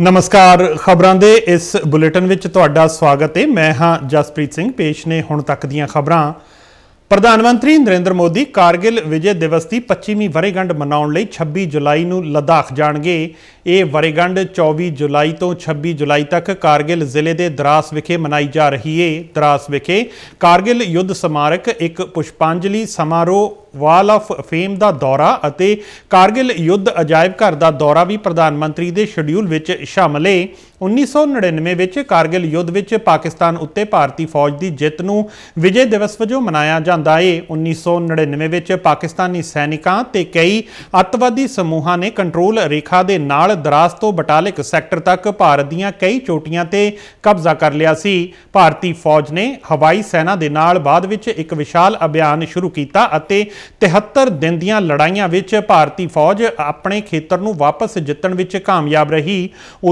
ਨਮਸਕਾਰ ਖਬਰਾਂ ਦੇ ਇਸ ਬੁਲੇਟਿਨ ਵਿੱਚ ਤੁਹਾਡਾ ਸਵਾਗਤ ਹੈ ਮੈਂ ਹਾਂ ਜਸਪ੍ਰੀਤ ਸਿੰਘ ਪੇਸ਼ ਨੇ ਹੁਣ ਤੱਕ ਦੀਆਂ ਖਬਰਾਂ ਪ੍ਰਧਾਨ ਮੰਤਰੀ ਨਰਿੰਦਰ ਮੋਦੀ ਕਾਰਗਿਲ ਵਿਜੇ ਦਿਵਸ ਦੀ 25ਵੀਂ ਵਰੇਗੰਢ ਮਨਾਉਣ ਲਈ 26 ਜੁਲਾਈ ਨੂੰ ਲਦਾਖ ਜਾਣਗੇ ਇਹ ਵਰੇਗੰਢ 24 ਜੁਲਾਈ ਤੋਂ 26 ਜੁਲਾਈ ਤੱਕ ਕਾਰਗਿਲ ਜ਼ਿਲ੍ਹੇ ਦੇ ਦਰਾਸ ਵਿਖੇ ਮਨਾਈ ਜਾ ਰਹੀ ਹੈ ਦਰਾਸ ਵਿਖੇ ਕਾਰਗਿਲ ਯੁੱਧ ਸਮਾਰਕ ਇੱਕ ਪੁਸ਼ਪਾਂਜਲੀ ਸਮਾਰੋਹ ਵਾਲ ਆਫ ਫੇਮ ਦਾ ਦੌਰਾ ਅਤੇ ਕਾਰਗਿਲ ਯੁੱਧ ਅਜਾਇਬ ਘਰ ਦਾ ਦੌਰਾ ਵੀ ਪ੍ਰਧਾਨ ਮੰਤਰੀ ਦੇ ਸ਼ਡਿਊਲ ਵਿੱਚ ਸ਼ਾਮਲ ਹੈ 1999 ਵਿੱਚ ਕਾਰਗਿਲ ਯੁੱਧ ਵਿੱਚ ਪਾਕਿਸਤਾਨ ਉੱਤੇ ਭਾਰਤੀ ਫੌਜ ਦੀ ਜਿੱਤ ਨੂੰ ਵਿਜੇ ਦਿਵਸ ਵਜੋਂ ਮਨਾਇਆ ਜਾਂਦਾ ਹੈ 1999 ਵਿੱਚ ਪਾਕਿਸਤਾਨੀ ਸੈਨਿਕਾਂ ਤੇ ਕਈ ਅਤਵਾਦੀ ਸਮੂਹਾਂ ਨੇ ਕੰਟਰੋਲ ਰੇਖਾ ਦੇ ਨਾਲ ਦਰਾਸ ਤੋਂ ਬਟਾਲਿਕ ਸੈਕਟਰ ਤੱਕ ਭਾਰਤ ਦੀਆਂ ਕਈ ਚੋਟੀਆਂ ਤੇ ਕਬਜ਼ਾ ਕਰ ਲਿਆ ਸੀ ਭਾਰਤੀ ਫੌਜ ਨੇ ਹਵਾਈ ਸੈਨਾ ਦੇ ਨਾਲ ਬਾਅਦ ਵਿੱਚ ਇੱਕ ਵਿਸ਼ਾਲ ਅਭਿਆਨ ਸ਼ੁਰੂ ਕੀਤਾ ਅਤੇ 73 ਦਿਨ ਦੀਆਂ ਲੜਾਈਆਂ ਵਿੱਚ ਭਾਰਤੀ ਫੌਜ ਆਪਣੇ ਖੇਤਰ ਨੂੰ ਵਾਪਸ ਜਿੱਤਣ ਵਿੱਚ ਕਾਮਯਾਬ ਰਹੀ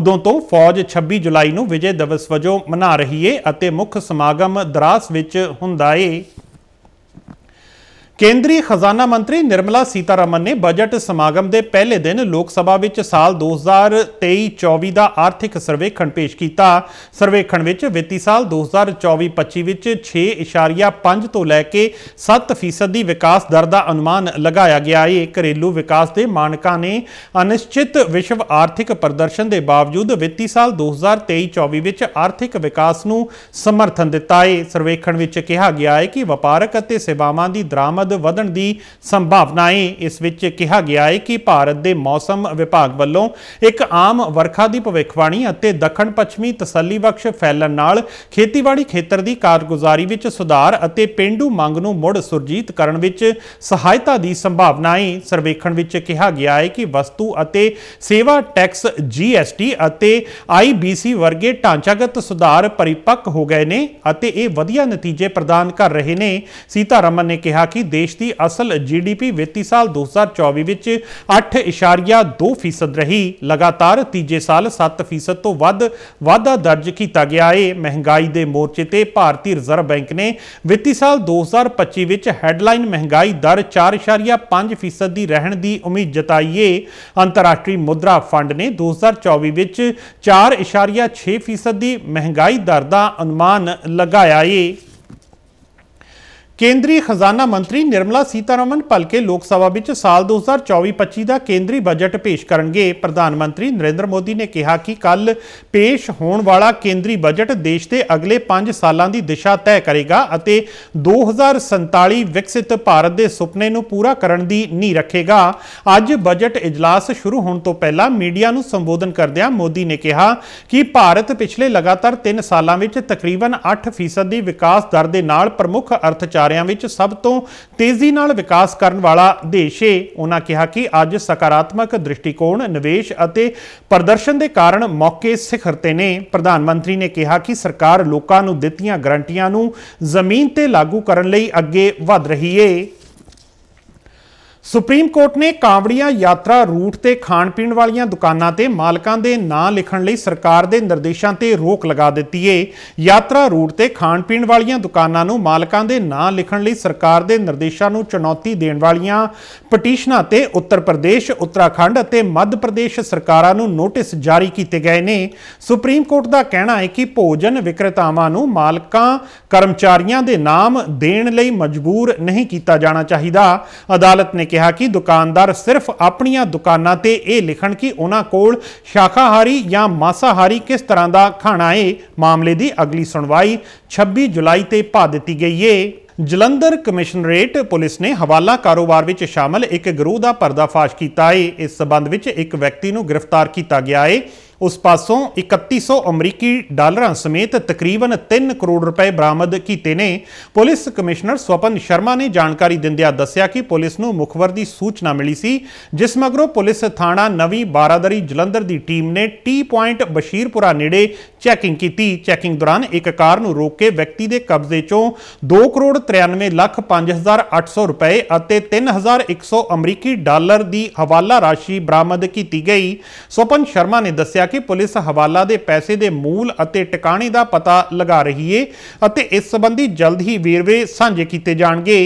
ਉਦੋਂ ਤੋਂ ਫੌਜ 26 ਜੁਲਾਈ ਨੂੰ ਵਿਜੇ ਦਿਵਸ ਵਜੋਂ ਮਨਾ ਰਹੀ ਏ ਅਤੇ ਮੁੱਖ ਸਮਾਗਮ ਦਰਾਸ ਵਿੱਚ ਹੁੰਦਾ ਏ ਕੇਂਦਰੀ ਖਜ਼ਾਨਾ ਮੰਤਰੀ ਨਿਰਮਲਾ ਸੀਤਾਰਮਨ ਨੇ ਬਜਟ ਸਮਾਗਮ ਦੇ ਪਹਿਲੇ ਦਿਨ ਲੋਕ ਸਭਾ ਵਿੱਚ ਸਾਲ 2023-24 ਦਾ ਆਰਥਿਕ ਸਰਵੇਖਣ ਪੇਸ਼ ਕੀਤਾ ਸਰਵੇਖਣ ਵਿੱਚ ਵਿੱਤੀ ਸਾਲ 2024-25 ਵਿੱਚ 6.5 ਤੋਂ ਲੈ ਕੇ 7% ਦੀ ਵਿਕਾਸ ਦਰ ਦਾ ਅਨੁਮਾਨ ਲਗਾਇਆ ਗਿਆ ਹੈ ਘਰੇਲੂ ਵਿਕਾਸ ਦੇ ਮਾਨਕਾਂ ਨੇ ਅਨਿਸ਼ਚਿਤ ਵਿਸ਼ਵ ਆਰਥਿਕ ਪ੍ਰਦਰਸ਼ਨ ਦੇ ਬਾਵਜੂਦ ਵਿੱਤੀ ਸਾਲ 2023-24 ਵਿੱਚ ਆਰਥਿਕ ਵਿਕਾਸ ਨੂੰ ਸਮਰਥਨ ਦਿੱਤਾ ਹੈ ਸਰਵੇਖਣ ਵਿੱਚ ਕਿਹਾ ਗਿਆ ਹੈ ਕਿ ਵਪਾਰਕ ਅਤੇ ਸੇਵਾਵਾਂ ਦੀ ਦਰਾਮਦ ਵੱਧ ਵਧਣ ਦੀ ਸੰਭਾਵਨਾ ਹੈ ਇਸ ਵਿੱਚ ਕਿਹਾ ਗਿਆ ਹੈ ਕਿ ਭਾਰਤ ਦੇ ਮੌਸਮ ਵਿਭਾਗ ਵੱਲੋਂ ਇੱਕ ਆਮ ਵਰਖਾ ਦੀ ਭਵਿੱਖਬਾਣੀ ਅਤੇ ਦੱਖਣ ਪੱਛਮੀ ਤਸੱਲੀ ਬਖਸ਼ ਫੈਲਣ ਨਾਲ ਖੇਤੀਬਾੜੀ ਖੇਤਰ ਦੀ ਕਾਰਗੁਜ਼ਾਰੀ ਵਿੱਚ ਸੁਧਾਰ ਅਤੇ ਪਿੰਡੂ ਮੰਗ ਨੂੰ ਮੁੜ ਸੁਰਜੀਤ ਕਰਨ ਵਿੱਚ ਸਹਾਇਤਾ ਦੀ ਸੰਭਾਵਨਾ ਹੈ ਸਰਵੇਖਣ ਵਿੱਚ ਕਿਹਾ ਗਿਆ ਹੈ ਕਿ ਵਸਤੂ ਅਤੇ ਸੇਵਾ ਟੈਕਸ ਜੀਐਸਟੀ ਅਤੇ ਆਈਬੀਸੀ ਵਰਗੇ ਢਾਂਚਾਗਤ ਸੁਧਾਰ ਪਰਿਪੱਕ ਹੋ ਗਏ ਨੇ ਅਤੇ ਇਹ ਵਧੀਆ ਨਤੀਜੇ ਪ੍ਰਦਾਨ ਕਰ ਰਹੇ ਨੇ ਸੀਤਾਰਮਨ ਨੇ ਕਿਹਾ ਕਿ ਦੇਸ਼ ਦੀ ਅਸਲ ਜੀਡੀਪੀ ਵਿੱਤੀ ਸਾਲ 2024 ਵਿੱਚ 8.2% ਰਹੀ ਲਗਾਤਾਰ ਤੀਜੇ ਸਾਲ 7% ਤੋਂ ਵੱਧ ਵਾਧਾ ਦਰਜ ਕੀਤਾ ਗਿਆ ਹੈ ਮਹਿੰਗਾਈ ਦੇ ਮੋਰਚੇ ਤੇ ਭਾਰਤੀ ਰਿਜ਼ਰਵ ਬੈਂਕ ਨੇ ਵਿੱਤੀ ਸਾਲ 2025 ਵਿੱਚ ਹੈਡਲਾਈਨ ਮਹਿੰਗਾਈ ਦਰ 4.5% ਦੀ ਰਹਿਣ ਦੀ ਉਮੀਦ ਜਤਾਈ ਹੈ ਅੰਤਰਰਾਸ਼ਟਰੀ ਮੁਦਰਾ ਫੰਡ ਨੇ 2024 ਵਿੱਚ 4.6% ਦੀ ਮਹਿੰਗਾਈ ਦਰ ਦਾ ਅਨੁਮਾਨ ਲਗਾਇਆ ਹੈ ਕੇਂਦਰੀ ਖਜ਼ਾਨਾ ਮੰਤਰੀ ਨਿਰਮਲਾ ਸੀਤਾਰਮਨ ਭਲਕੇ ਲੋਕ ਸਭਾ ਵਿੱਚ ਸਾਲ 2024-25 ਦਾ ਕੇਂਦਰੀ ਬਜਟ ਪੇਸ਼ ਕਰਨਗੇ ਪ੍ਰਧਾਨ ਮੰਤਰੀ ਨਰਿੰਦਰ ਮੋਦੀ ਨੇ ਕਿਹਾ ਕਿ ਕੱਲ ਪੇਸ਼ ਹੋਣ ਵਾਲਾ ਕੇਂਦਰੀ ਬਜਟ ਦੇਸ਼ ਦੇ ਅਗਲੇ 5 ਸਾਲਾਂ ਦੀ ਦਿਸ਼ਾ ਤੈਅ ਕਰੇਗਾ ਅਤੇ 2047 ਵਿਕਸਿਤ ਭਾਰਤ ਦੇ ਸੁਪਨੇ ਨੂੰ ਪੂਰਾ ਕਰਨ ਦੀ ਨੀਂਹ ਰੱਖੇਗਾ ਅੱਜ ਬਜਟ ਇਜਲਾਸ ਸ਼ੁਰੂ ਹੋਣ ਤੋਂ ਪਹਿਲਾਂ ਮੀਡੀਆ ਨੂੰ ਸੰਬੋਧਨ ਕਰਦਿਆਂ ਮੋਦੀ ਨੇ ਕਿਹਾ ਕਿ ਭਾਰਤ ਪਿਛਲੇ ਲਗਾਤਾਰ 3 ਸਾਲਾਂ ਵਿੱਚ ਤਕਰੀਬਨ 8% ਦੀ ਵਿਕਾਸ ਦਰ ਦੇ ਨਾਲ ਪ੍ਰਮੁੱਖ ਅਰਥਚਾਰ ਵਰਤਾਰਿਆਂ ਵਿੱਚ ਸਭ ਤੋਂ ਤੇਜ਼ੀ ਨਾਲ ਵਿਕਾਸ ਕਰਨ ਵਾਲਾ ਦੇਸ਼ ਏ ਉਹਨਾਂ ਕਿਹਾ ਕਿ ਅੱਜ ਸਕਾਰਾਤਮਕ ਦ੍ਰਿਸ਼ਟੀਕੋਣ ਨਿਵੇਸ਼ ਅਤੇ ਪ੍ਰਦਰਸ਼ਨ ਦੇ ਕਾਰਨ ਮੌਕੇ ਸਿਖਰ ਤੇ ਨੇ ਪ੍ਰਧਾਨ ਮੰਤਰੀ ਨੇ ਕਿਹਾ ਕਿ ਸਰਕਾਰ ਲੋਕਾਂ ਨੂੰ ਦਿੱਤੀਆਂ ਗਰੰਟੀਆਂ ਨੂੰ ਜ਼ਮੀਨ ਤੇ ਲਾਗੂ ਕਰਨ ਲਈ ਅੱਗੇ ਵਧ ਰਹੀ ਏ ਸੁਪਰੀਮ ਕੋਰਟ ਨੇ ਕਾਂਵੜੀਆਂ ਯਾਤਰਾ ਰੂਟ ਤੇ ਖਾਣ ਪੀਣ ਵਾਲੀਆਂ ਦੁਕਾਨਾਂ ਤੇ ਮਾਲਕਾਂ ਦੇ ਨਾਂ ਲਿਖਣ ਲਈ ਸਰਕਾਰ ਦੇ ਨਿਰਦੇਸ਼ਾਂ ਤੇ ਰੋਕ ਲਗਾ ਦਿੱਤੀ ਏ ਯਾਤਰਾ ਰੂਟ ਤੇ ਖਾਣ ਪੀਣ ਵਾਲੀਆਂ ਦੁਕਾਨਾਂ ਨੂੰ ਮਾਲਕਾਂ ਦੇ ਨਾਂ ਲਿਖਣ ਲਈ ਸਰਕਾਰ ਦੇ ਨਿਰਦੇਸ਼ਾਂ ਨੂੰ ਚੁਣੌਤੀ ਦੇਣ ਵਾਲੀਆਂ ਪਟੀਸ਼ਨਾਂ ਤੇ ਉੱਤਰ ਪ੍ਰਦੇਸ਼ ਉੱਤਰਾਖੰਡ ਅਤੇ ਮੱਧ ਪ੍ਰਦੇਸ਼ ਸਰਕਾਰਾਂ ਨੂੰ ਨੋਟਿਸ ਜਾਰੀ ਕੀਤੇ ਗਏ ਨੇ ਸੁਪਰੀਮ ਕੋਰਟ ਦਾ ਕਹਿਣਾ ਹੈ ਕਿ ਭੋਜਨ ਵਿਕਰੇਤਾਵਾਂ ਨੂੰ ਮਾਲਕਾਂ ਕਰਮਚਾਰੀਆਂ ਦੇ ਨਾਮ ਦੇਣ ਲਈ ਮਜਬੂਰ ਨਹੀਂ ਕੀਤਾ ਜਾਣਾ ਚਾਹੀਦਾ ਅਦਾਲਤ ਨੇ ਕਿਹਾ ਕਿ ਦੁਕਾਨਦਾਰ ਸਿਰਫ ਆਪਣੀਆਂ ਦੁਕਾਨਾਂ ਤੇ ਇਹ ਲਿਖਣ ਕਿ ਉਹਨਾਂ ਕੋਲ ਸ਼ਾਕਾਹਾਰੀ ਜਾਂ ਮਾਸਾਹਾਰੀ ਕਿਸ ਤਰ੍ਹਾਂ ਦਾ ਖਾਣਾ ਹੈ ਮਾਮਲੇ ਦੀ ਅਗਲੀ ਸੁਣਵਾਈ 26 ਜੁਲਾਈ ਤੇ ਪਾ ਦਿੱਤੀ ਗਈ ਹੈ ਜਲੰਧਰ ਕਮਿਸ਼ਨਰੇਟ ਪੁਲਿਸ ਨੇ ਹਵਾਲਾ ਕਾਰੋਬਾਰ ਵਿੱਚ ਸ਼ਾਮਲ ਇੱਕ ਗਰੋਹ ਦਾ ਪਰਦਾਫਾਸ਼ ਕੀਤਾ ਹੈ ਇਸ ਸਬੰਧ ਵਿੱਚ ਇੱਕ ਵਿਅਕਤੀ ਨੂੰ ਗ੍ਰਿਫਤਾਰ ਕੀਤਾ ਗਿਆ ਹੈ ਉਸ ਪਾਸੋਂ 3100 ਅਮਰੀਕੀ ਡਾਲਰਾਂ ਸਮੇਤ ਤਕਰੀਬਨ 3 ਕਰੋੜ ਰੁਪਏ ਬਰਾਮਦ ਕੀਤੇ ਨੇ ਪੁਲਿਸ ਕਮਿਸ਼ਨਰ ਸਵਪਨ ਸ਼ਰਮਾ ਨੇ ਜਾਣਕਾਰੀ ਦਿੰਦਿਆਂ ਦੱਸਿਆ ਕਿ ਪੁਲਿਸ ਨੂੰ ਮੁਖਬਰ ਦੀ ਸੂਚਨਾ ਮਿਲੀ ਸੀ ਜਿਸ ਮਗਰੋਂ ਪੁਲਿਸ ਥਾਣਾ ਨਵੀਂ ਬਾਰਾਦਰੀ ਜਲੰਧਰ ਦੀ ਟੀਮ ਨੇ ਟੀ ਪੁਆਇੰਟ ਬਸ਼ੀਰਪੁਰਾ ਨੇੜੇ ਚੈਕਿੰਗ ਕੀਤੀ ਚੈਕਿੰਗ ਦੌਰਾਨ ਇੱਕ ਕਾਰ ਨੂੰ ਰੋਕ ਕੇ ਵਿਅਕਤੀ ਦੇ ਕਬਜ਼ੇ ਚੋਂ 2 ਕਰੋੜ 93 ਲੱਖ 5800 ਰੁਪਏ ਅਤੇ 3100 ਅਮਰੀਕੀ ਡਾਲਰ ਦੀ ਹਵਾਲਾ ਰਾਸ਼ੀ ਬਰਾਮਦ ਕੀਤੀ ਗਈ ਸਵਪਨ ਸ਼ਰਮਾ ਨੇ ਦੱਸਿਆ ਦੱਸਿਆ ਕਿ ਪੁਲਿਸ ਹਵਾਲਾ ਦੇ ਪੈਸੇ ਦੇ ਮੂਲ ਅਤੇ ਟਿਕਾਣੇ ਦਾ ਪਤਾ ਲਗਾ ਰਹੀ ਏ ਅਤੇ ਇਸ ਸੰਬੰਧੀ ਜਲਦ ਹੀ ਵੇਰਵੇ ਸਾਂਝੇ ਕੀਤੇ ਜਾਣਗੇ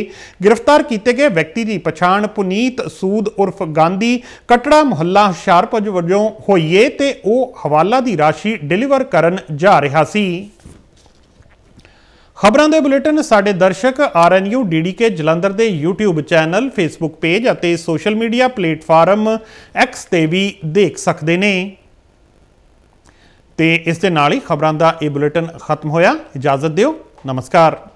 ਗ੍ਰਿਫਤਾਰ ਕੀਤੇ ਗਏ ਵਿਅਕਤੀ ਦੀ ਪਛਾਣ ਪੁਨੀਤ ਸੂਦ ਉਰਫ ਗਾਂਧੀ ਕਟੜਾ ਮੁਹੱਲਾ ਹੁਸ਼ਿਆਰਪੁਰ ਵੱਜੋਂ ਹੋਈ ਏ ਤੇ ਉਹ ਹਵਾਲਾ ਦੀ ਰਾਸ਼ੀ ਡਿਲੀਵਰ ਕਰਨ ਜਾ ਰਿਹਾ ਸੀ ਖਬਰਾਂ ਦੇ ਬੁਲੇਟਿਨ ਸਾਡੇ ਦਰਸ਼ਕ RNU DDK ਜਲੰਧਰ ਦੇ YouTube ਚੈਨਲ Facebook ਪੇਜ ਅਤੇ ਸੋਸ਼ਲ ਮੀਡੀਆ ਪਲੇਟਫਾਰਮ X ਤੇ ਵੀ ਦੇਖ ਸਕਦੇ ਨੇ ਤੇ ਇਸ ਦੇ ਨਾਲ ਹੀ ਖਬਰਾਂ ਦਾ ਇਹ ਬੁਲੇਟਿਨ ਖਤਮ ਹੋਇਆ ਇਜਾਜ਼ਤ ਦਿਓ ਨਮਸਕਾਰ